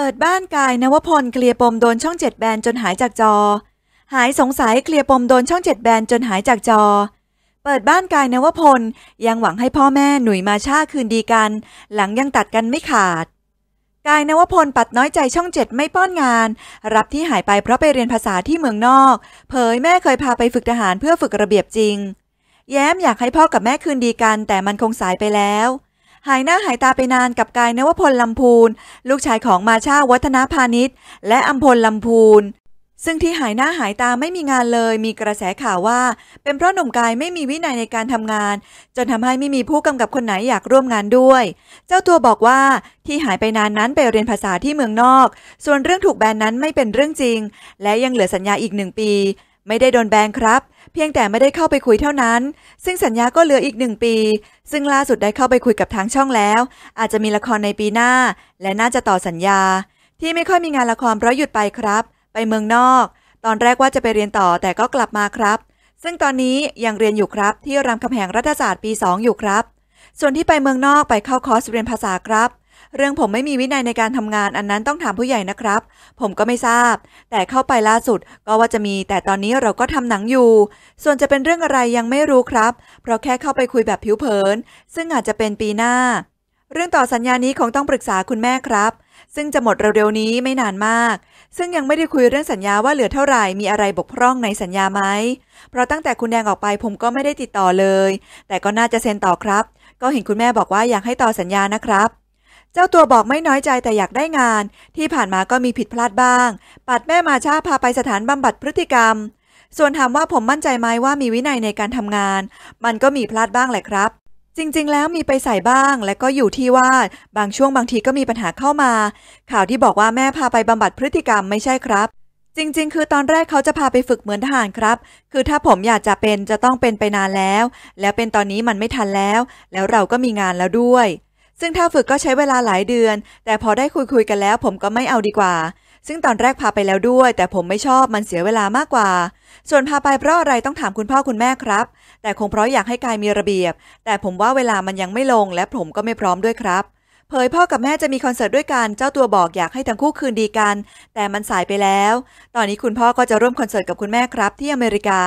เปิดบ้านกายนวพลเคลียร์ปมโดนช่องเจ็ดแบนจนหายจากจอหายสงสัยเคลียร์ปมโดนช่องเจ็ดแบนจนหายจากจอ เปิดบ้านกายนวพลยังหวังให้พ่อแม่หนุ่ยมาชาคืนดีกัน หลังยังตัดกันไม่ขาด กายนวพลปัดน้อยใจช่องเจ็ดไม่ป้อนงาน รับที่หายไปเพราะไปเรียนภาษาที่เมืองนอก เผยแม่เคยพาไปฝึกทหารเพื่อฝึกระเบียบจริง แย้มอยากให้พ่อกับแม่คืนดีกัน แต่มันคงสายไปแล้วหายหน้าหายตาไปนานกับกายนวพลลำพูนลูกชายของมาชาวัฒนาพาณิชย์และอัมพลลำพูนซึ่งที่หายหน้าหายตาไม่มีงานเลยมีกระแสข่าวว่า เป็นเพราะหนุ่มกายไม่มีวินัยในการทำงานจนทำให้ไม่มีผู้กำกับคนไหนอยากร่วมงานด้วย เจ้าตัวบอกว่าที่หายไปนานนั้นไปเรียนภาษาที่เมืองนอก ส่วนเรื่องถูกแบนนั้นไม่เป็นเรื่องจริง และยังเหลือสัญญาอีกหนึ่งปีไม่ได้โดนแบนครับ เพียงแต่ไม่ได้เข้าไปคุยเท่านั้น ซึ่งสัญญาก็เหลืออีกหนึ่งปี ซึ่งล่าสุดได้เข้าไปคุยกับทางช่องแล้ว อาจจะมีละครในปีหน้า และน่าจะต่อสัญญา ที่ไม่ค่อยมีงานละครเพราะหยุดไปครับ ไปเมืองนอก ตอนแรกว่าจะไปเรียนต่อ แต่ก็กลับมาครับ ซึ่งตอนนี้ยังเรียนอยู่ครับที่รามคำแหงรัฐศาสตร์ปี 2 อยู่ครับ ส่วนที่ไปเมืองนอกไปเข้าคอร์สเรียนภาษาครับเรื่องผมไม่มีวินัยในการทำงานอันนั้นต้องถามผู้ใหญ่นะครับ ผมก็ไม่ทราบ แต่เข้าไปล่าสุดก็ว่าจะมี แต่ตอนนี้เราก็ทำหนังอยู่ ส่วนจะเป็นเรื่องอะไรยังไม่รู้ครับ เพราะแค่เข้าไปคุยแบบผิวเผิน ซึ่งอาจจะเป็นปีหน้า เรื่องต่อสัญญานี้ คงต้องปรึกษาคุณแม่ครับ ซึ่งจะหมดเร็วๆนี้ไม่นานมาก ซึ่งยังไม่ได้คุยเรื่องสัญญาว่าเหลือเท่าไหร่มีอะไรบกพร่องในสัญญาไหมเพราะตั้งแต่คุณแดงออกไป ผมก็ไม่ได้ติดต่อเลย แต่ก็น่าจะเซ็นต่อครับ ก็เห็นคุณแม่บอกว่าอยากให้ต่อสัญญานะครับจ้าตัวบอกไม่น้อยใจแต่อยากได้งานที่ผ่านมาก็มีผิดพลาดบ้าง ปัดแม่มาชาพาไปสถานบำบัดพฤติกรรมส่วนถามว่าผมมั่นใจไหมว่ามีวินัยในการทำงาน มันก็มีพลาดบ้างแหละครับ จริงๆแล้วมีไปใส่บ้างและก็อยู่ที่ว่าบางช่วงบางทีก็มีปัญหาเข้ามา ข่าวที่บอกว่าแม่พาไปบำบัดพฤติกรรมไม่ใช่ครับ จริงๆ คือตอนแรกเขาจะพาไปฝึกเหมือนทหารครับ คือถ้าผมอยากจะเป็นจะต้องเป็นไปนานแล้ว แล้วเป็นตอนนี้มันไม่ทันแล้ว แล้วเราก็มีงานแล้วด้วยซึ่งถ้าฝึกก็ใช้เวลาหลายเดือน แต่พอได้คุยคุยกันแล้ว ผมก็ไม่เอาดีกว่า ซึ่งตอนแรกพาไปแล้วด้วย แต่ผมไม่ชอบมันเสียเวลามากกว่า ส่วนพาไปเพราะอะไรต้องถามคุณพ่อคุณแม่ครับ แต่คงเพราะอยากให้กายมีระเบียบ แต่ผมว่าเวลามันยังไม่ลงและผมก็ไม่พร้อมด้วยครับ เผยพ่อกับแม่จะมีคอนเสิร์ตด้วยกัน เจ้าตัวบอกอยากให้ทั้งคู่คืนดีกัน แต่มันสายไปแล้ว ตอนนี้คุณพ่อก็จะร่วมคอนเสิร์ตกับคุณแม่ครับ ที่อเมริกา